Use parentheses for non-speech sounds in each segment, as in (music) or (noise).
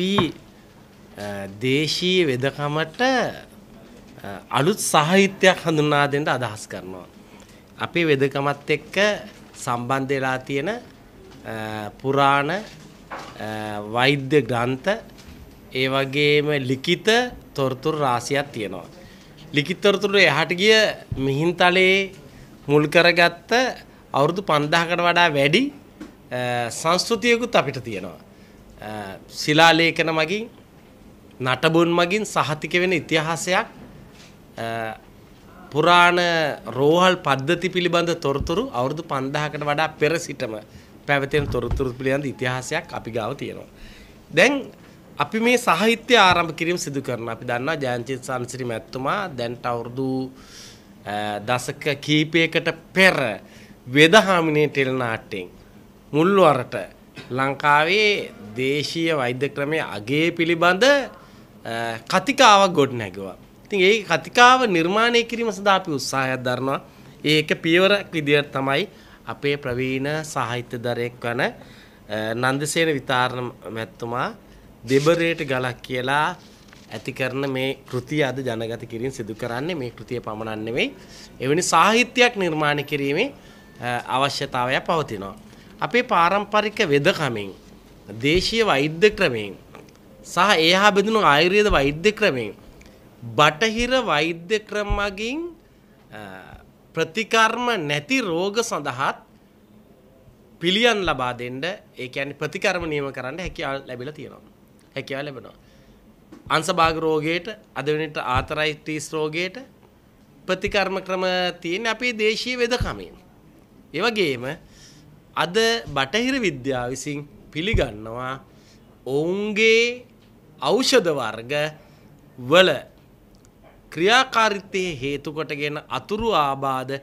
අපි දේශීය වෙදකමට අලුත් සාහිත්‍යයක් හඳුනා දෙන්න අදහස් කරනවා. අපේ වෙදකමත් එක්ක සම්බන්ධ වෙලා තියෙන පුරාණ වෛද්‍ය ග්‍රන්ථ ඒ වගේම ලිඛිත තොරතුරු රාශියක් තියෙනවා. ලිඛිත තොරතුරු එහාට ගිය මිහින්තලේ මුල් කරගත්ත අවුරුදු 5000කට වඩා වැඩි සංස්කෘතියකුත් අපිට තියෙනවා. ශිලාලේඛන මගින් නටබුන් මගින් සහතික වෙන ඉතිහාසයක් පුරාණ රෝහල් පද්ධති පිළිබඳ තොරතුරු අවුරුදු 5000කට වඩා පෙර සිටම පැවතෙන තොරතුරු පිළිබඳ ඉතිහාසයක් අපි ගාව තියෙනවා. දැන් අපි මේ සාහිත්‍ය ආරම්භ කිරීම සිදු කරනවා. අපි දන්නවා ජයන්තිත් සම්සිරි මැතිතුමා දැන්ට අවුරුදු දශක කීපයකට පෙර වේදහාමිනේ ටෙලි නාට්‍යයෙන් මුල්වරට ලංකාවේ දේශීය වෛද්‍ය ක්‍රමය අගේ පිළිබඳ කතිකාවක් ගොඩ නැගවා. ඉතින් ඒ කතිකාව නිර්මාණය කිරීම සඳහා අපි උත්සාහයක් දරනවා. ඒක පියවරක් විදිහට තමයි අපේ ප්‍රවීණ සාහිත්‍යදරයෙක් වන නන්දසේන විතාරණ මැතිතුමා දෙබරේට ගලක් කියලා ඇති කරන මේ කෘතිය අද ජනගත කිරීම සිදු කරන්නේ මේ කෘතිය පමණක් නෙවෙයි එවැනි සාහිත්‍යයක් නිර්මාණය කිරීමේ අවශ්‍යතාවය පවතිනවා අපේ පාරම්පරික වෙදකමෙන් දේශීය වෛද්‍ය ක්‍රමයෙන් සහ ඒහා බෙදුණු ආයුර්වේද වෛද්‍ය ක්‍රමයෙන් බටහිර වෛද්‍ය ක්‍රමකින් ප්‍රතිකර්ම නැති රෝග සඳහාත් පිළියන් ලබා දෙන්න ඒ කියන්නේ ප්‍රතිකර්ම නියම කරන්න හැකියාව ලැබිලා තියෙනවා. හැකියාව ලැබෙනවා. අංශභාග රෝගයට අද වෙනට ආතරයිටිස් රෝගයට ප්‍රතිකර්ම ක්‍රම තියෙන අපේ දේශීය වෙදකමෙන්. ඒ වගේම අද බටහිර විද්‍යා විසින් පිළිගන්නවා ඔවුන්ගේ ඖෂධ වර්ග වල ක්‍රියාකාරිත්තය හේතුකොටගෙන අතුරු ආබාධ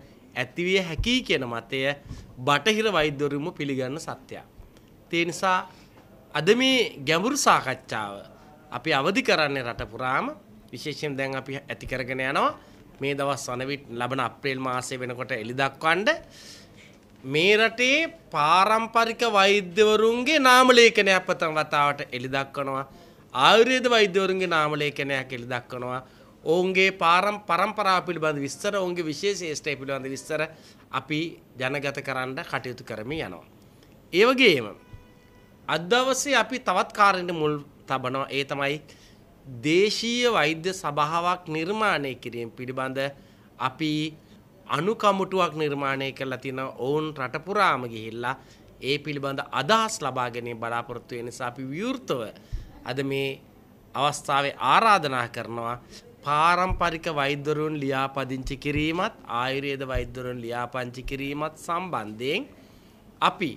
ඇතිවිය හැකි කියන මතය බටහිර වෛද්‍යවරුම පිළිගන්න සත්‍යයක්. තේ නිසා අද මේ ගැඹුරු සාකච්ඡාව අපි අවදි කරන්නේ රට පුරාම විශේෂයෙන් දැන් අපි ඇති කරගෙන යනවා මේ දවස් වන විට ලබන අප්‍රේල් මාසයේ වෙනකොට එළි දක්වන්න මේ රටේ පාරම්පරික වෛද්‍යවරුන්ගේ නාමලේඛනයක් ප්‍රථම වතාවට එළි දක්වනවා. ආයුර්වේද වෛද්‍යවරුන්ගේ නාමලේඛනයක් එළි දක්වනවා. ඔවුන්ගේ පාරම් පරම්පරාව පිළිබඳ විස්තර ඔවුන්ගේ විශේෂ ශේෂ්ඨය පිළිබඳ විස්තර අපි ජනගත කරන්න කටයුතු කරමින් යනවා. ඒ වගේම අද දවසේ අපි තවත් කාරණෙ මුල් තබනවා. ඒ තමයි දේශීය වෛද්‍ය සභාවක් නිර්මාණය කිරීම පිළිබඳ අපි අනුකමුටුවක් නිර්මාණය කරලා තින ඔවුන් රටපුරාම ගිහිල්ලා ඒ පිළිබඳ අදහස් ලබා ගැනීම බලාපොරොත්තු වෙන නිසා අපි විවෘතව අද මේ අවස්ථාවේ ආරාධනා කරනවා පාරම්පරික වෛද්‍යවරුන් ලියාපදිංචි කිරීමත් ආයුර්වේද වෛද්‍යවරුන් ලියාපදිංචි කිරීමත් සම්බන්ධයෙන් අපි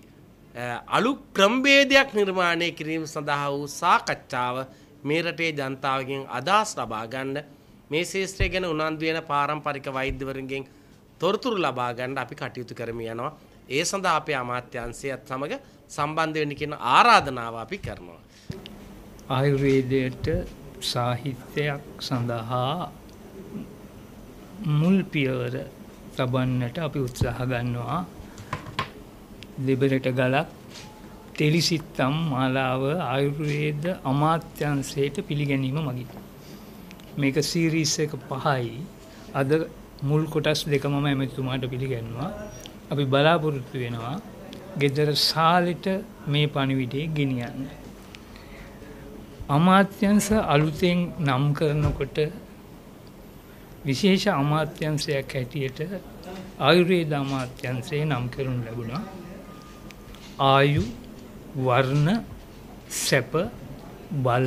අලු ක්‍රම්භේදයක් නිර්මාණය කිරීම සඳහා වූ සාකච්ඡාව මේ රටේ ජනතාවගෙන් අදහස් ලබා ගන්න මේ ශේෂ්ත්‍රය ගැන උනන්දු වෙන පාරම්පරික වෛද්‍යවරුන්ගෙන් තොරතුරු ලබා ගන්න අපි කටයුතු කරමු යනවා. ඒ සඳහා අපේ අමාත්‍යාංශයත් සමග සම්බන්ධ වෙන්න කියන ආරාධනාව අපි කරනවා. ආයුර්වේදයට සාහිත්‍යයක් සඳහා මුල් පියවර තබන්නට අපි උත්සාහ ගන්නවා. දෙබරට ගලක් තෙලිසිත්තම් මාලාව ආයුර්වේද අමාත්‍යංශයට පිළිගැනීම මගින් මේක සීරීස් එක පහයි අද මුල් කොටස් දෙක මම ඇමතිතුමාට පිළිගන්නවා. අපි බලාපොරොත්තු වෙනවා ගෙදර සාලෙට මේ පණිවිඩේ ගෙනියන්න. අමාත්‍යංශ අලුතෙන් නම් කරනකොට විශේෂ අමාත්‍යංශයක් හැටියට ආයුර්වේද අමාත්‍යංශේ නම් කරනු ලැබුණා. ආයු වර්ණ සැප බල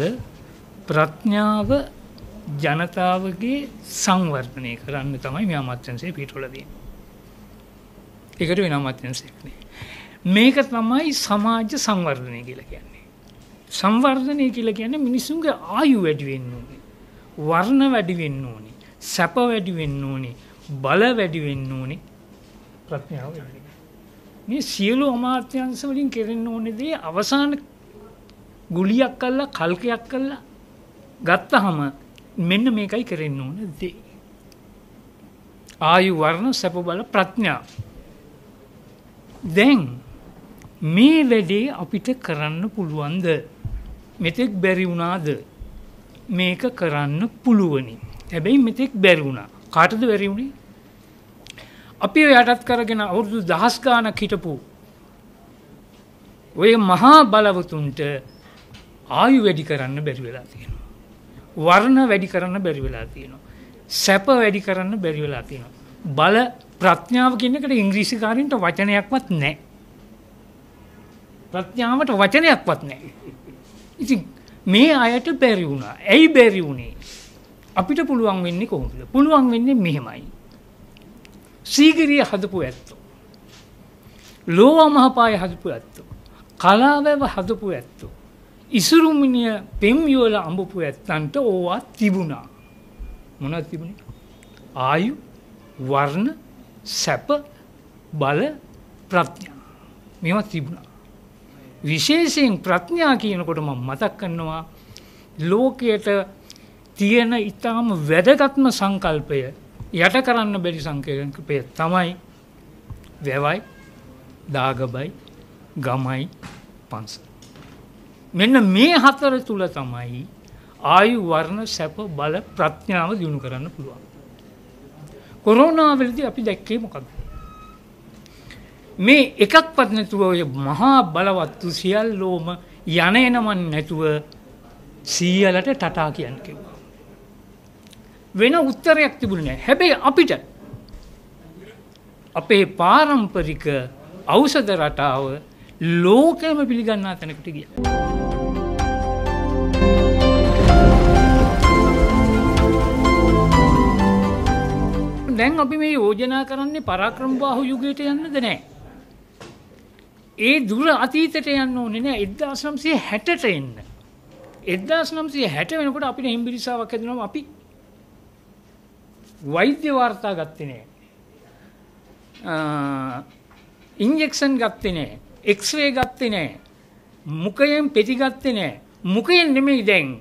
ප්‍රඥාව ජනතාවගේ සංවර්ධනය කරන්න තමයි මේ අමත්‍යන්සේ පිටුලදී. එකට වෙන අමත්‍යන්සේක්නේ. මේක තමයි සමාජ සංවර්ධනය කියලා කියන්නේ. සංවර්ධනය කියලා කියන්නේ මිනිසුන්ගේ ආයු වැඩිවෙන්න ඕනේ. වර්ණ වැඩිවෙන්න ඕනේ. සැප වැඩිවෙන්න ඕනේ. බල වැඩිවෙන්න ඕනේ. ප්‍රඥාව මේ සියලු අමාත්‍යංශ වලින් කෙරෙන්න ඕනේ දේ අවසාන ගුලියක් කළා කල්කයක් කළා ගත්තහම මෙන්න මේකයි කරෙන්න ඕන දේ. ආයු වර්ණ සැප බල ප්‍රඥා. දැන් මේ වැඩේ අපිට කරන්න පුළුවන්ද? මෙතෙක් බැරි වුණාද? මේක කරන්න පුළුවනි. හැබැයි මෙතෙක් බැරි වුණා. කාටද බැරි වුණේ? අපි යටත් කරගෙන අවුරුදු දහස් ගාණක් හිටපු ඔය මහා බලවතුන්ට ආයු වැඩි කරන්න බැරි වෙලා තියෙනවා. වර්ණ වැඩි කරන්න බැරි වෙලා තියෙනවා. සැප වැඩි කරන්න බැරි වෙලා තියෙනවා. බල ප්‍රඥාව කියන එකට ඉංග්‍රීසි කාරින්ට වචනයක්වත් නැහැ. ප්‍රඥාවට වචනයක්වත් නැහැ. ඉතින් මේ අයට බැරි වුණා. ඇයි බැරි වුණේ? අපිට පුළුවන් වෙන්නේ කොහොමද? පුළුවන් වෙන්නේ මෙහෙමයි. සීගිරිය හදපු ඇත්තෝ. ලෝවා මහපාය හදපු ඇත්තෝ. කලාවැව හදපු ඇත්තෝ. ඉසුරුමිනිය පෙම්යෝල අඹපු ඇත්තන්ට ඕවා තිබුණා. මොන තිබුණ ආයු වර්ණ සැප බල ප්‍රඥා මෙම තිබුණා. විශේෂයෙන් ප්‍රඥා කියනකොට ම මතක් කන්නවා ලෝකයට තියෙන ඉතාම වැදගත්ම සංකල්පය යට කරන්න බැරි සංකල්පය තමයි වැවයි දාගබයි ගමයි පන්සල්. මෙන්න මේ හතර තුල තමයි ආයු වර්ණ සැප බල ප්‍රඥාව දිනු කරන්න පුළුවන්. කොරෝනා වෙලදී අපි දැක්කේ මොකක්ද? මේ එකක්වත් නැතුව ඔය මහා බලවත් සියල්ලෝම යන එනමන් නැතුව සීයලට ටටා කියන්න කිව්වා. වෙන උත්තරයක් තිබුණේ නැහැ. හැබැයි අපිට අපේ පාරම්පරික ඖෂධ රටාව ලෝකෙම පිළිගන්නා තැනකට ගියා. දැන් අපි මේ යෝජනා කරන්නේ පරාක්‍රමබාහු යුගයට යන්නද නැහැ. ඒ දුර අතීතයට යන්න ඕනේ නෑ 1960ට එන්න. 1960 වෙනකොට අපිට හිම්බිරිසාවක් හැදෙනවා අපි වෛද්‍ය වාර්තා ගත්තේ නෑ. ඉන්ජෙක්ෂන් ගත්තේ නෑ. එක්ස්රේ ගත්තේ නෑ. මුඛයෙන් පෙති ගත්තේ නෑ. මුඛයෙන් නෙමෙයි දැන්.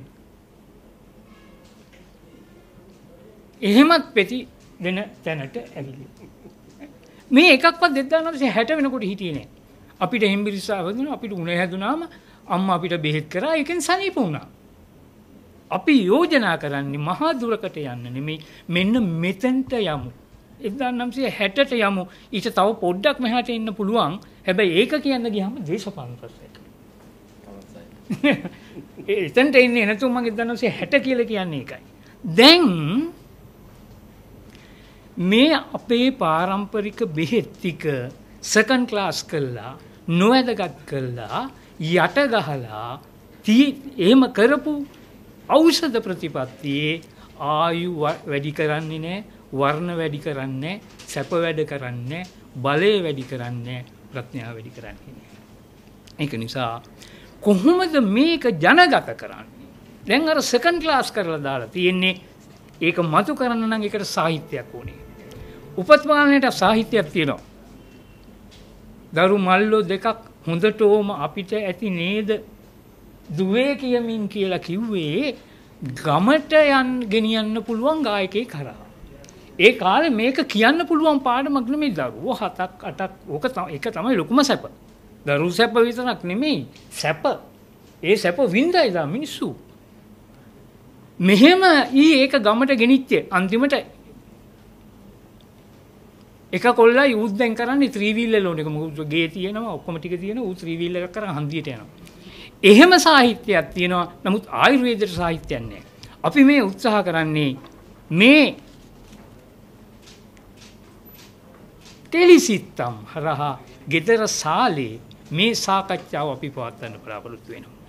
එහෙමත් පෙති වෙන තැනට ඇවිල්ලා. මේ එකක්වත් 2960 වෙනකොට හිටියේ නෑ. අපිට හෙම්බිරිස්සාව දුන්නා, අපිට උණ හැදුනාම අම්මා අපිට බෙහෙත් කරා, ඒකෙන් සනීප වුණා. අපි යෝජනා කරන්නේ මහා දුරකට යන්න නෙමෙයි මෙන්න මෙතෙන්ට යමු. 1960ට යමු. ඊට තව පොඩ්ඩක් මෙහාට එන්න පුළුවන්. හැබැයි ඒක කියන්න ගියාම දේශපාලන ප්‍රශ්නයක්. (laughs) එතෙන්ට එන්නේ නැතුව මම 1960 කියලා කියන්නේ ඒකයි. දැන් මේ අපේ පාරම්පරික බෙහෙත් ටික සෙකන්ඩ් ක්ලාස් කළා නොවැදගත් කළා යට ගහලා එහෙම කරපු ඖෂධ ප්‍රතිපත්තියේ ආයු වැඩි කරන්නේ නැහැ වර්ණ වැඩි කරන්නේ සැප වැඩ කරන්නේ බලය වැඩි කරන්නේ ප්‍රඥාව වැඩි කරන්නේ නැහැ ඒක නිසා කොහොමද මේක ජනගත කරන්නේ දැන් අර සෙකන්ඩ් ක්ලාස් කරලා දාලා තියෙන්නේ ඒක මතු කරන්න නම් ඒකට සාහිත්‍යයක් ඕනේ උපස්මානයට සාහිත්‍යයක් තියෙනවා. දරු මල්ලෝ දෙකක් හොඳටෝම අපිට ඇති නේද දුවේ කියමින් කියලා කිව්වේ ගමට යන් ගෙනියන්න පුළුවන් ගායකයෙක් කරා. ඒ කාලේ මේක කියන්න පුළුවන් පාඩමක් නෙමෙයි දරුවෝ හතක් අටක් ඕක එක තමයි ලොකුම සැප. දරු සැප විතරක් නෙමෙයි සැප. ඒ සැප වින්දයි දා මිනිස්සු. මෙහෙම ඊ ඒක ගමට ගෙනිච්චේ අන්තිමට එක කොල්ලා යූස් දැන් කරන්නේ ත්‍රීවිල් වල ඕන එක මොකද ගේ තියෙනවා ඔක්කොම ටික තියෙනවා ඌ ත්‍රීවිල් එකක් කරන් හන්දියට යනවා එහෙම සාහිත්‍යයක් තියෙනවා නමුත් ආයුර්වේදයට සාහිත්‍යයක් නැහැ අපි මේ උත්සාහ කරන්නේ මේ ටෙලිසිත්තම් හරහා ගෙදර සාලේ මේ සාකච්ඡාව අපි පවත්වන්න බලාපොරොත්තු වෙනවා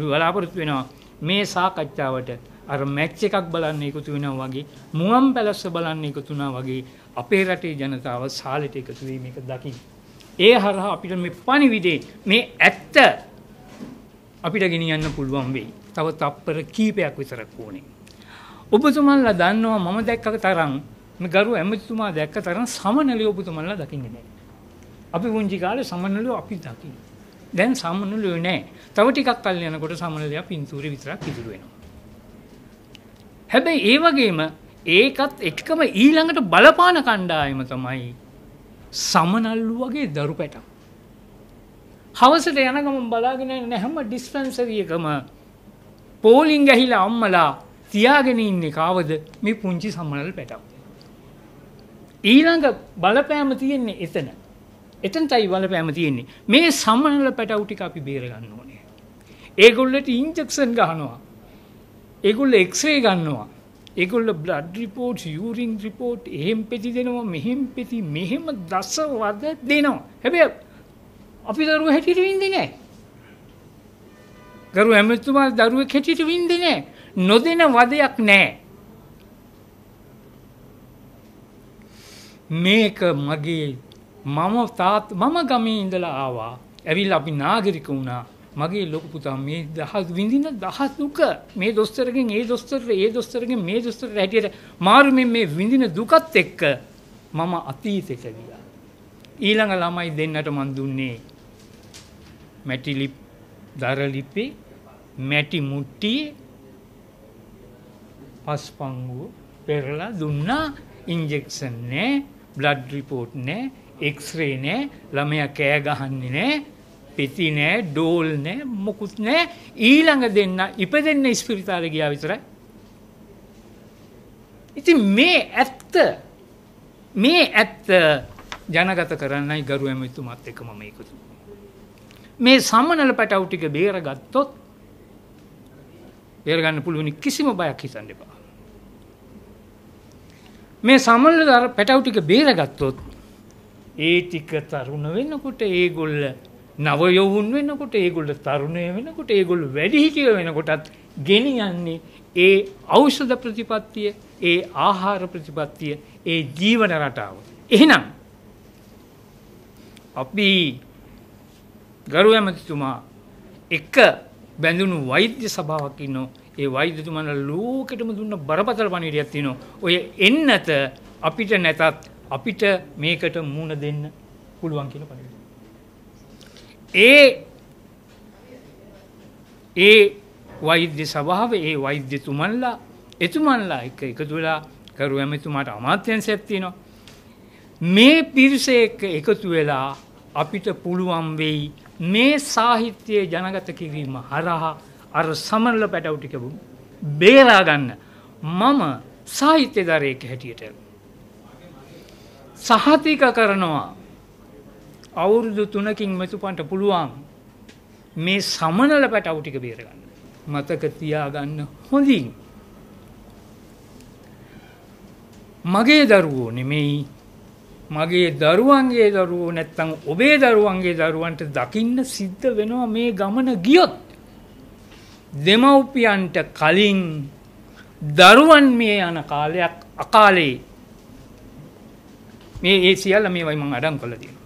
අපි බලාපොරොත්තු වෙනවා මේ සාකච්ඡාවට අර මැච් එකක් බලන්න එකතු වෙනවා වගේ මුවන් පැලස්ස බලන්න එකතු වුණා වගේ අපේ රටේ ජනතාව සාලට එකතු වීම එක දකින්න. ඒ හරහා අපිට මේ පණිවිඩේ මේ ඇත්ත අපිට ගෙනියන්න පුළුවන් වෙයි. තව තප්පර කීපයක් විතරක් ඕනේ. ඔබතුමන්ලා දන්නවා මම දැක්කක තරම් මේ ගරු ඇමතිතුමා දැක්ක තරම් සමනලිය ඔබතුමන්ලා දකින්නේ නැහැ. අපි වුන්ජි කාලේ සමනලිය අපි දකින්නේ. දැන් සමනලිය නැහැ. තව ටිකක් කල් යනකොට සමනලිය පින්තූරේ විතරක් ඉතුරු වෙනවා. හැබැයි ඒ වගේම ඒකත් එකම ඊළඟට බලපාන කණ්ඩායම තමයි සමනල්ලු වගේ දරු පැටම්. හවසට යනකම බලාගෙන නැහැම ඩිස්ටන්සරියකම පෝලිං ගැහිලා අම්මලා තියාගෙන ඉන්නේ කාවද මේ පුංචි සමනල් පැටම්. ඊළඟ බලපෑම තියෙන්නේ එතන. එතනටයි බලපෑම තියෙන්නේ. මේ සමනල පැටව් ටික අපි බේරගන්න ඕනේ. ඒගොල්ලට ඉන්ජෙක්ෂන් ගහනවා. ඒගොල්ලෝ එක්ස්රේ ගන්නවා. ඒගොල්ල බ්ලඩ් රිපෝට් යුරින් රිපෝට් එහෙම් පෙති දෙනවා මෙහෙම් පෙති මෙහෙම දස වද දෙනවා හැබැයි අපි දරුව හැටියට වින්දේ නැහැ දරුව හැමතුමා දරුවෙක් හැටියට වින්දේ නැහැ නොදෙන වදයක් නැහැ මේක මගේ මම තාත් මම ගමේ ඉඳලා ආවා ඇවිල්ලා අපි නාගරික වුණා මගේ ලොකු පුතා මේ දහස් විඳින දහස් දුක මේ දොස්තරගෙන් ඒ දොස්තරට ඒ දොස්තරගෙන් මේ දොස්තරට හැටියට මාරුමින් මේ විඳින දුකත් එක්ක මම අතීතයට ගියා. ඊළඟ ළමයි දෙන්නට මන් දුන්නේ මැටි ලිප් දර ලිපේ මැටි මුට්ටියේ පස් පංගුව පෙරලා දුන්නා ඉන්ජෙක්ෂන් නෑ බ්ලඩ් රිපෝට් නෑ එක්ස්රේ නෑ ළමයා කෑ ගහන්නේ නෑ පෙති නෑ ඩෝල් නෑ මොකුත් නෑ ඊළඟ දෙන්න ඉප දෙන්න ඉස්පිරිතාර ගියා විතරයි. ඉති මේ ඇත්ත මේ ඇත්ත ජනගත කරන්නයි ගරු ඇමතුමත් එක මම එකතු. මේ සමනල පැටව්ටික බේර ගත්තොත් බේරගන්න පුළුවනි කිසිම බයක් හිතන්න එපා. මේ සමල්ල පැටව්ටික බේරගත්තොත් ඒ ටික තරුණ වෙන්නකොට ඒගොල්ල නව යොවුන් වෙනකොට ඒගොල්ල තරුණය වෙනකොට ඒගොල්ල වැඩිහිටිය වෙනකොටත් ගෙනියන්නේ ඒ ඖෂධ ප්‍රතිපත්තිය ඒ ආහාර ප්‍රතිපත්තිය ඒ ජීවන රටාව. එහෙනම් අපි ගරු ඇමතිතුමා එක බැඳුණු වෛද්‍ය සභාවක් ඉන්නෝ ඒ වෛද්‍යතුමන ලෝකෙටම දුන්න බරපතල පණිවිඩයක් තියෙනවා. ඔය එන්නත අපිට නැතත් අපිට මේකට මුණ දෙන්න පුළුවන් කියලා පණිවිඩය. ඒ ඒ වෛද්‍ය සභාව ඒ වෛද්‍යතුමන්ලා එතුමන්ලා එක එකතු වෙලා කරු ඇමතුමාට අමාත්‍යංශයක් තියෙනවා. මේ පිරිස එක්ක එකතු වෙලා අපිට පුළුවන් වෙයි මේ සාහිත්‍යයේ ජනගත කිරීම හරහා අර සමනල පැටවු ටික බේරා ගන්න. මම සාහිත්‍යදරයෙක් හැටියට සහතික කරනවා අවුරුදු තුනකින් මෙතුපන්ට පුළුවන් මේ සමනල පැටවු ටික බේරගන්න. මතක තියාගන්න හොඳින්. මගේ දරුවෝ නෙමෙයි මගේ දරුවන්ගේ දරුවෝ නැත්තම් ඔබේ දරුවන්ගේ දරුවන්ට දකින්න සිද්ධ වෙනවා මේ ගමන ගියොත්. දෙමව්පියන්ට කලින් දරුවන් මේ යන කාලයක් අකාලේ මේ ඒ සියල්ල මේවයි මං අඩම් කළ දෙන.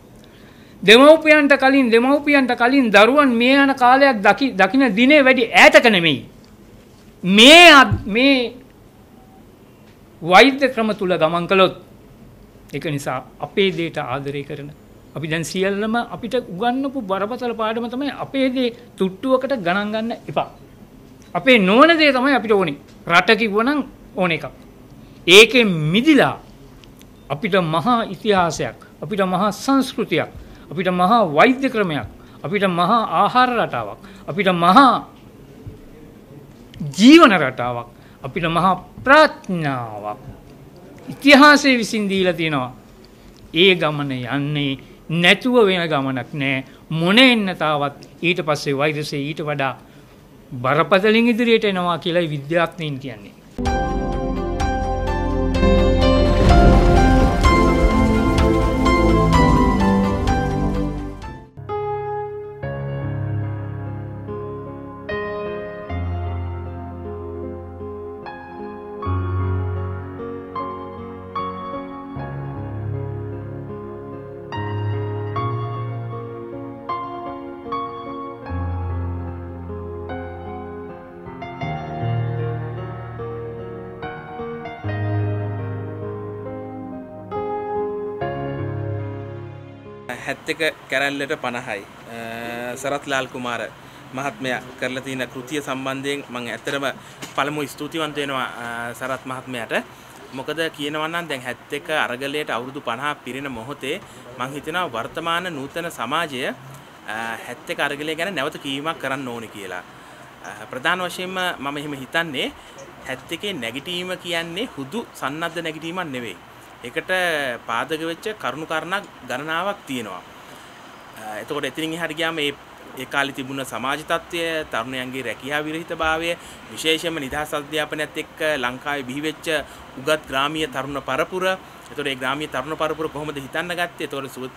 දෙමව්පියන්ට කලින් දෙමව්පියන්ට කලින් දරුවන් මේ යන කාලයක් දකි දකින දිනේ වැඩි ඈතක නෙමෙයි. මේ මේ වෛද්‍ය ක්‍රම තුල ගමන් කළොත් ඒක නිසා අපේ දේට ආදරය කරන අපි දැන් සියල්ලම අපිට උගන්වපු බරපතල පාඩම තමයි අපේ දේ තුට්ටුවකට ගණන් ගන්න එපා. අපේ නොවන දේ තමයි අපිට ඕනේ. රට කිව්වනම් ඕන එකක්. ඒකෙන් මිදිලා අපිට මහා ඉතිහාසයක් අපිට මහා සංස්කෘතියක් අපිට මහා වෛද්‍ය ක්‍රමයක් අපිට මහා ආහාර රටාවක් අපිට මහා ජීවන රටාවක් අපිට මහා ප්‍රඥාවක් ඉතිහාසයේ විසින් දීලා තියෙනවා ඒ ගමන යන්නේ නැතුව වෙන ගමනක් නෑ මොන එන්න තාවත් ඊට පස්සේ වෛද්‍යසේ ඊට වඩා බරපතලින් ඉදිරියට එනවා කියලා විද්‍යාඥයින් කියන්නේ අනිත් එක කැරැල්ලට 50යි. සරත් ලාල් කුමාර මහත්මයා කරලා තියෙන කෘතිය සම්බන්ධයෙන් මම ඇත්තටම පළමු ස්තුතිවන්ත වෙනවා සරත් මහත්මයාට. මොකද කියනවා නම් දැන් 71 අරගලයට අවුරුදු 50 පිරෙන මොහොතේ මම හිතනවා වර්තමාන නූතන සමාජය 71 අරගලය ගැන නැවත කීමක් කරන්න ඕනේ කියලා. ප්‍රධාන වශයෙන්ම මම එහෙම හිතන්නේ 71 නැගිටීම කියන්නේ හුදු සන්නද්ධ නැගිටීමක් නෙවෙයි. ඒකට පාදක වෙච්ච කරුණු කාරණා ගණනාවක් තියෙනවා. එතකොට එතිරින් එහාට ගියාම මේ ඒ කාලේ තිබුණ සමාජ තත්ත්වය තරුණයන්ගේ රැකියා විරහිත භාවය විශේෂයෙන්ම නිදහස් අධ්‍යාපනයත් එක්ක ලංකාවේ බිහිවෙච්ච උගත් ග්‍රාමීය තරුණ පරපුර එතකොට ඒ ග්‍රාමීය තරුණ පරපුර කොහොමද හිතන්න ගත්තේ එතකොට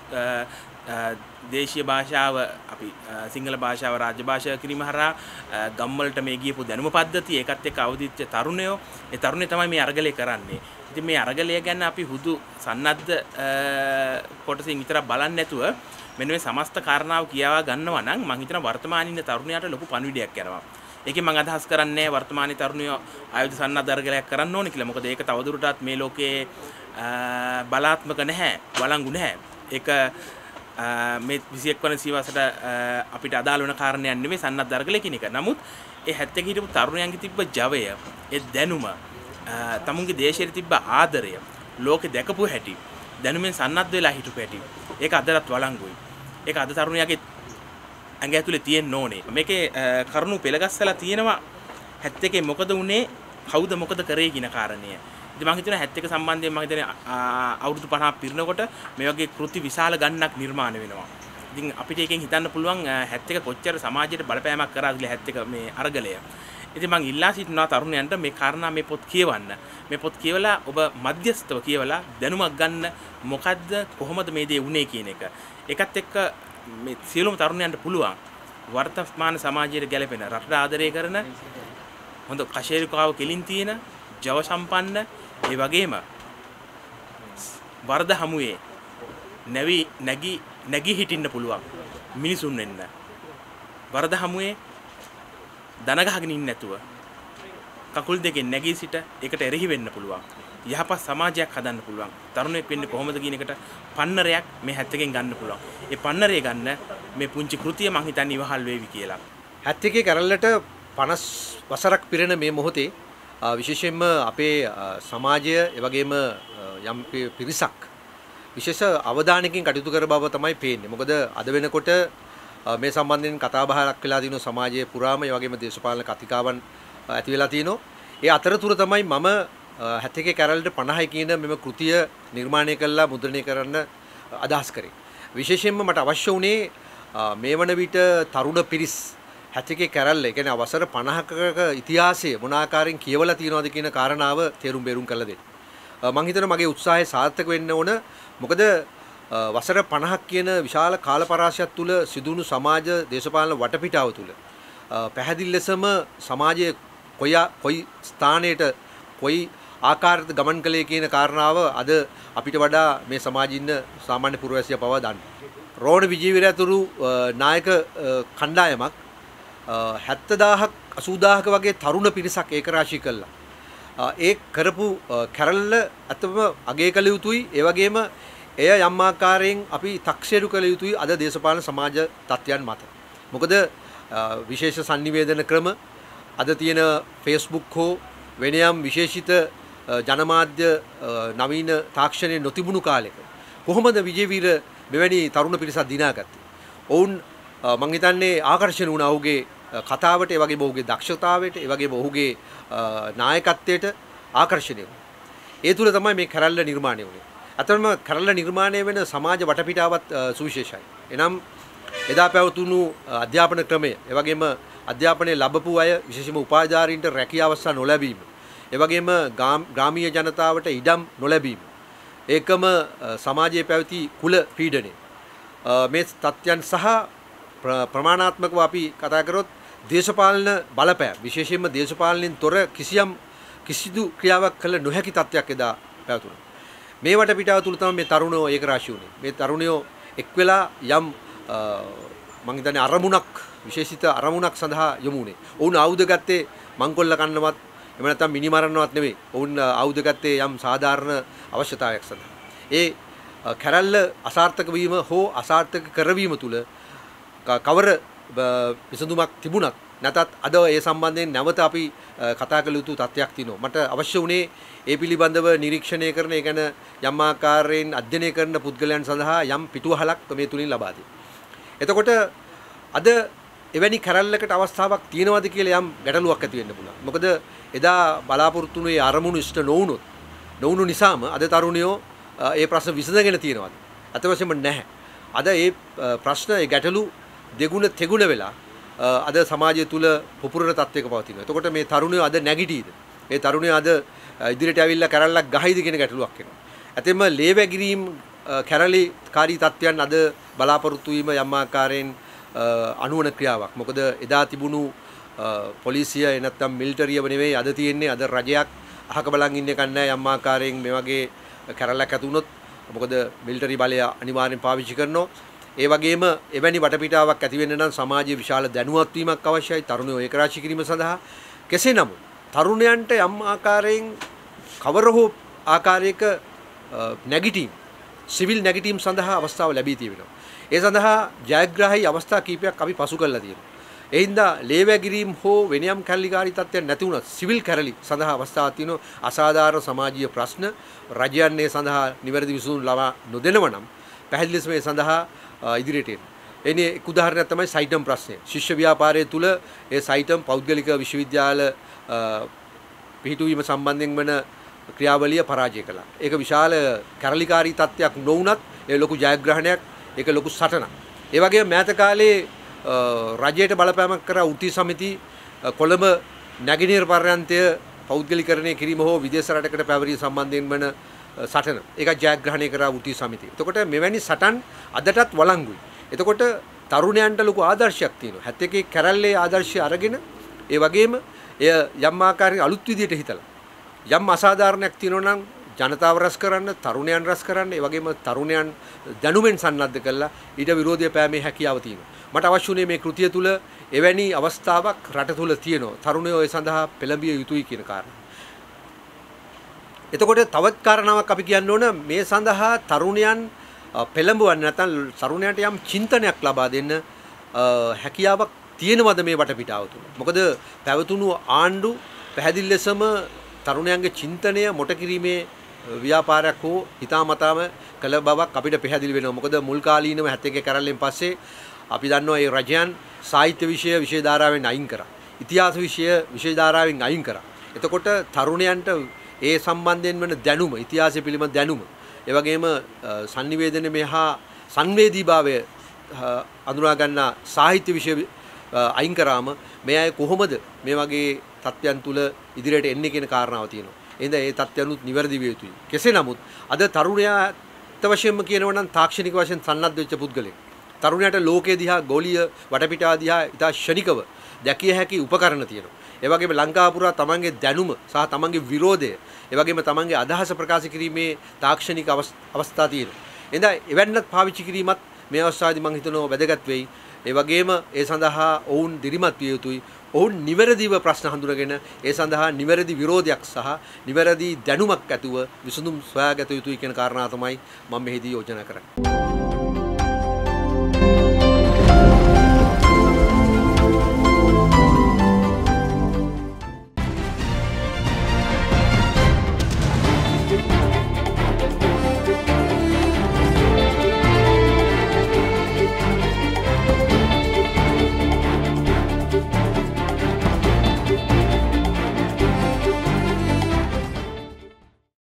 දේශය භාෂාව අපි සිංහල භාෂාව රාජ්‍ය භාෂය කිරීම හරා ගම්මලට මේ ගියපු දැනුම පද්ධති ඒකත් එක්ක අවදිච්ච තරුණයෝ ඒ තරුණේ තමයි මේ අරගලය කරන්නේ. ඉතින් මේ අරගලය ගැන අපි හුදු සන්නද්ධ කොටසින් විතරක් බලන්නේ නැතුව මෙන්න මේ සමස්ත කාරණාව කියවා ගන්නවා නම් මම හිතනවා වර්තමානින් තරුණයාට ලොකු පණිවිඩයක් යනවා. ඒකෙන් මම අදහස් කරන්නේ වර්තමානයේ තරුණයෝ ආයුධ සන්නද්ධ අරගලයක් කරන්න ඕනේ කියලා. මොකද ඒක තවදුරටත් මේ ලෝකයේ බලාත්මක නැහැ, වළංගු නැහැ. ඒක මේ විසියක් වන සීවසට අපිට අදාළන කාරණයන්න මේ සන්නත් දර්ගල කෙනෙක නමුත් ඒ හැත්ත හිටපු තරුණයන්ගේ තිබ්බ ජවය එ දැනුම තමුන්ගේ දේශයට තිබ්බ ආදරය ලෝකෙ දැකපු හැටි දැනුමෙන් සන්නත් වෙලා හිටු පැටි ඒ අදරත් වලංගුයි ඒ අද තරුණයගේ ඇඟ ඇතුළේ තියෙන් ඕනේ මේක කරුණු පෙළගස්සලා තියෙනවා හැත්තකේ මොකද වනේ කෞද මොකද කරේ ගෙන කාරණය මං හිතන හැත්තක සම්බන්ධය මං හිතන අවුරුදු 50ක් පිරනකොට මේ වගේ කෘති විශාල ගණනක් නිර්මාණය වෙනවා. ඉතින් අපිට එකෙන් හිතන්න පුළුවන් 71 කොච්චර සමාජයට බලපෑමක් කරාද කියලා 71 මේ අරගලය. ඉතින් මං ඉල්ලා සිටිනවා තරුණයන්ට මේ කාරණා මේ පොත් කියවන්න. මේ පොත් කියවලා ඔබ මධ්‍යස්තව කියවලා දැනුමක් ගන්න මොකද්ද කොහොමද මේ දේ වුනේ කියන එක. ඒකත් එක්ක මේ සියලුම තරුණයන්ට පුළුවන් වර්තමාන සමාජයට ගැලපෙන රටට ආදරය කරන හොඳ කෂේරුකාව කෙලින් තියෙන ජව සම්පන්න ඒ වගේම වරද හමුවේ නැවි නැගි නැගි හිටින්න පුළුවන් මිනිසුන් වෙන්න. වරද හමුවේ දනගහගෙන ඉන්න නැතුව කකුල් දෙකෙන් නැගී සිට එකට එරෙහි වෙන්න පුළුවන්. යහපත් සමාජයක් හදන්න පුළුවන්. තරුණයෙක් වෙන්නේ කොහොමද කියන එකට පන්නරයක් මේ හැත්තකින් ගන්න පුළුවන්. ඒ පන්නරය ගන්න මේ පුංචි කෘතිය මං හිතන්නේ ඉවහල් වේවි කියලා. හැත්තකේ කරල්ලට 50 වසරක් පිරෙන මේ මොහොතේ විශේෂයෙන්ම අපේ සමාජය එවගේම යම් පිරිසක් විශේෂ අවධානකින් කටයුතු කර බව තමයි පේන්නේ. මොකද අද වෙනකොට මේ සම්බන්ධයෙන් කතා බහක් වෙලා දිනන සමාජයේ පුරාම ඒ වගේම දේශපාලන කතිකාවන් ඇති වෙලා තිනෝ. ඒ අතරතුර තමයි මම 71 කැරල්ට 50යි කියන මෙම කෘතිය නිර්මාණය කළා මුද්‍රණය කරන්න අදහස් කරේ. විශේෂයෙන්ම මට අවශ්‍ය වුණේ මේ වන විට තරුණ පිරිස් හැතිකේ කැරල්ල එකන අවසර පණහකක ඉතිහාසය මොනාකාරෙන් කියවල තියෙනවාද කියන කාරණාව තේරුම් බේරුම් කළද. මංහිතන මගේ උත්සාහය සාර්ථක වෙන්න ඕන මොකද වසර පණහක් කියන විශාල කාලපරාශයක් තුළ සිදුණු සමාජ දේශපාලන වටපිටාව තුළ. පැහැදිල් ලෙසම සමාජය කොයා කොයි ස්ථානයට කොයි ආකාරත ගමන් කළේ කියන කාරණාව අද අපිට වඩා මේ සමාජින්න සාමාන්‍ය පුරවැසිය පවා දන්න. රෝණ විජීවිරඇතුරු නායක කණ්ඩායමක් හැත්තදාහක් අසූදාහක වගේ තරුණ පිරිසක් ඒකරාශී කල්ලා. ඒ කරපු කැරල්ල ඇතම අගේ කළ යුතුයි ඒවගේම එය යම්මාකාරයෙන් අපි තක්ෂේරු කළ යුතුයි අද දේශපාලන සමාජ තත්ත්වයන් මත. මොකද විශේෂ සංනිවේදන ක්‍රම අද තියෙන ෆේස්බුක් හෝ වෙනයම් විශේෂිත ජනමාධ්‍ය නවීන තාක්ෂණය නොතිබුණු කාලෙක. කොහොමද විජේවීර මෙවැනි තරුණ පිරිසක් දිනාගත්තේ. ඔවුන් මං හිතන්නේ ආකර්ෂණ වුණා ඔහුගේ කතාවට ඒ වගේම ඔහුගේ දක්ෂතාවයට ඒ වගේම ඔහුගේ නායකත්වයට ආකර්ෂණය වුණා. ඒ තුල තමයි මේ කරල්ල නිර්මාණය වුණේ. අතරම කරල්ල නිර්මාණය වෙන සමාජ වටපිටාවත් සුවිශේෂයි. එනම් එදා පැවතුණු අධ්‍යාපන ක්‍රමය, ඒ වගේම අධ්‍යාපනයේ ලැබපු අය විශේෂම උපාධාරීන්ට රැකිය අවස්ථා නොලැබීම, ඒ වගේම ග්‍රාමීය ජනතාවට ඉඩම් නොලැබීම, ඒකම සමාජයේ පැවති කුල පීඩනය. මේ තත්ත්වයන් සහ ප්‍රමාණාත්මකව අපි කතා කරොත් දේශපාලන බලපෑ විශේෂයෙන්ම දේශපාලනයෙන් තොර කිසියම් කිසිදු ක්‍රියාවක් කළ නොහැකි තත්ත්වයක් එදා පැවතුණා. මේවට පිටාව තුල තමයි මේ තරුණයෝ ඒකරාශී වුණේ. මේ තරුණයෝ එක් වෙලා යම් මං හිතන්නේ අරමුණක් විශේෂිත අරමුණක් සඳහා යොමු වුණේ. ඔවුන් ආයුධ ගත්තේ මංකොල්ල කන්නවත් එහෙම නැත්නම් මිනි මරන්නවත් නෙමෙයි. ඔවුන් ආයුධ ගත්තේ යම් සාධාරණ අවශ්‍යතාවයක් සඳහා. ඒ කැරැල්ල අසාර්ථක වීම හෝ අසාර්ථක කරවීම තුල කවර විසඳුමක් තිබුණත් නැතත් අද ඒ සම්බන්ධයෙන් නැවත අපි කතා කළ යුතු තත්ත්වයක් තියෙනවා. මට අවශ්‍ය වුණේ ඒ පිළිබඳව නිරීක්ෂණය කරන, ඒ ගැන යම් ආකාරයෙන් අධ්‍යයනය කරන පුද්ගලයන් සඳහා යම් පිටුවහලක් මේ තුලින් ලබා එතකොට අද එවැනි කරල්ලකට අවස්ථාවක් තියෙනවද කියලා යම් ගැටලුවක් ඇති වෙන්න පුළුවන්. මොකද එදා බලාපොරොත්තු වුණේ අරමුණු ඉෂ්ට නොවුනොත් නොවුණු නිසාම අද තරුණයෝ ඒ ප්‍රශ්න විසඳගෙන තියෙනවද? අතවශ්‍යම නැහැ. අද ඒ ප්‍රශ්න ඒ ගැටලු දෙගුණ තෙගුණ වෙලා අද සමාජය තුළ පුපුරන තත්වයක පවතිනවා. එතකොට මේ තරුණයෝ අද නැගිටීද? මේ තරුණයෝ අද ඉදිරියට ඇවිල්ලා කැරල්ලක් ගහයිද කියන ගැටලුවක් එනවා. ඇතෙම ලේවැගිරීම් කැරලි කාරී තත්ත්වයන් අද බලාපොරොත්තු වීම යම් ආකාරයෙන් අනුවන ක්‍රියාවක්. මොකද එදා තිබුණු පොලිසිය එනත්තම් මිලිටරියව නෙවෙයි අද තියෙන්නේ අද රජයක් අහක බලන් ඉන්න එකක් නැහැ යම් ආකාරයෙන් මේ වගේ කැරල්ලක් ඇති වුණොත්. මොකද මිලිටරි බලය අනිවාර්යෙන් පාවිච්චි කරනවා. ඒ වගේම එවැනි වටපිටාවක් ඇති වෙන්න නම් සමාජයේ විශාල දැනුවත් වීමක් අවශ්‍යයි තරුණයෝ ඒක රාශි කිරීම සඳහා. කෙසේ නමුත් තරුණයන්ට යම් ආකාරයෙන් කවර හෝ ආකාරයක නැගිටීම් සිවිල් නැගිටීම් සඳහා අවස්ථාව ලැබී තියෙනවා. ඒ සඳහා ජයග්‍රාහී අවස්ථා කීපයක් අපි පසු කළා තියෙනවා. ඒ හින්දා ලේවැගිරීම් හෝ වෙනියම් කැරලිකාරී තත්ත්වයක් නැති වුණත් සිවිල් කැරලි සඳහා අවස්ථා තියෙනවා. අසාධාරණ සමාජීය ප්‍රශ්න රජයන් සඳහා නිවැරදි විසඳුම් ලබා නොදෙනව නම් පැහැදිලිව මේ සඳහා ඉදිරියට එන්නේ. එනේ එක් උදාහරණයක් තමයි සයිටම් ප්‍රශ්නය. ශිෂ්‍ය ව්‍යාපාරය තුල ඒ සයිටම් පෞද්ගලික විශ්වවිද්‍යාල පිහිටුවීම සම්බන්ධයෙන් වන ක්‍රියාවලිය පරාජය කළා. ඒක විශාල කැරලිකාරී තත්ත්වයක් නොවුනත් ඒ ලොකු ජයග්‍රහණයක්, ඒක ලොකු සටනක්. ඒ වගේම මෑත කාලේ රජයට බලපෑමක් කර උත්ති සමිති කොළඹ නැගිනීර පර්යන්තය පෞද්ගලිකරණය කිරීම හෝ විදේශ රටකට පැවරීම සම්බන්ධයෙන් වන සටන ඒක ජයග්‍රහණය කරා වෘත්ති සමිතිය. එතකොට මෙවැනි සටන් අදටත් වළංගුයි. එතකොට තරුණයන්ට ලොකු ආදර්ශයක් තියෙනවා. 71 කැරල්ලේ ආදර්ශය අරගෙන ඒ වගේම එය යම් ආකාරයක අලුත් විදියට හිතලා යම් අසාධාරණයක් තියෙනවා නම් ජනතාව රැස් කරන්න තරුණයන් රැස් කරන්න ඒ වගේම තරුණයන් දැනුමෙන් සන්නද්ධ කරලා ඊට විරෝධය පෑමේ හැකියාව තියෙනවා. මට අවශ්‍ය වුණේ මේ කෘතිය තුල එවැනි අවස්ථාවක් රට තුල තියෙනවා. තරුණයෝ ඒ සඳහා පෙළඹිය යුතුයි කියන කාරණා. එතකොට තවත් කාරණාවක් අපි කියන්න ඕන මේ සඳහා තරුණයන් පෙළඹවන්න නැත්නම් තරුණයන්ට යම් චින්තනයක් ලබා දෙන්න හැකියාවක් තියෙනවද මේ වටපිටාව තුළ? මොකද පැවතුණු ආණ්ඩු පැහැදිලි ලෙසම තරුණයන්ගේ චින්තනය මොට කිරීමේ ව්‍යාපාරයක් හෝ හිතාමතාම කළ බවක් අපිට පැහැදිලි වෙනවා. මොකද මුල් කාලීනව 71 කරල්ලෙන් පස්සේ අපි දන්නවා මේ රජයන් සාහිත්‍ය විෂය විෂය ධාරාවෙන් අයින් කරා. ඉතිහාස විෂය විෂය ධාරාවෙන් අයින් කරා. එතකොට තරුණයන්ට ඒ සම්බන්ධයෙන් වන දැනුම ඉතිහාසය පිළිබඳ දැනුම එවගේම sannivedana මෙහා සංවේදීභාවය අඳුනා ගන්නා සාහිත්‍ය විෂය අයින් කරාම මේ අය කොහොමද මේ වගේ තත්ත්වයන් තුල ඉදිරියට එන්නේ කියන කාරණාව තියෙනවා. එහෙනම් ඒ තත්ත්වයන්ුත් નિවර්දි විය යුතුයි. කෙසේ නමුත් අද තරුණයා අත්වශයෙන්ම කියනවා නම් තාක්ෂණික වශයෙන් සන්නද්ධ වෙච්ච පුද්ගලෙක්. තරුණයාට ලෝකයේ දිහා ගෝලීය වටපිටාව දිහා ඉතා ෂණිකව දැකිය හැකි උපකරණ තියෙනවා. ඒවගේම ලංකාපුරා තමන්ගේ දැනුම සහ තමන්ගේ විරෝධය ඒවගේම තමන්ගේ අදහස ප්‍රකාශ කිරීමේ තාක්ෂණික අවස්ථා තියෙනවා. එඳා එවැන්නත් පාවිච්චි කිරීමත් මේ අවස්ථාවේදී මම හිතනවා වැදගත් වෙයි. ඒ වගේම ඒ සඳහා ඔවුන් දිරිමත් විය යුතුයි. ඔවුන් නිවැරදිව ප්‍රශ්න හඳුනගෙන ඒ සඳහා නිවැරදි විරෝධයක් සහ නිවැරදි දැනුමක් ඇතුව විසඳුම් සොයාගත යුතුයි කියන කාරණා තමයි මම මෙහිදී යෝජනා කරන්නේ.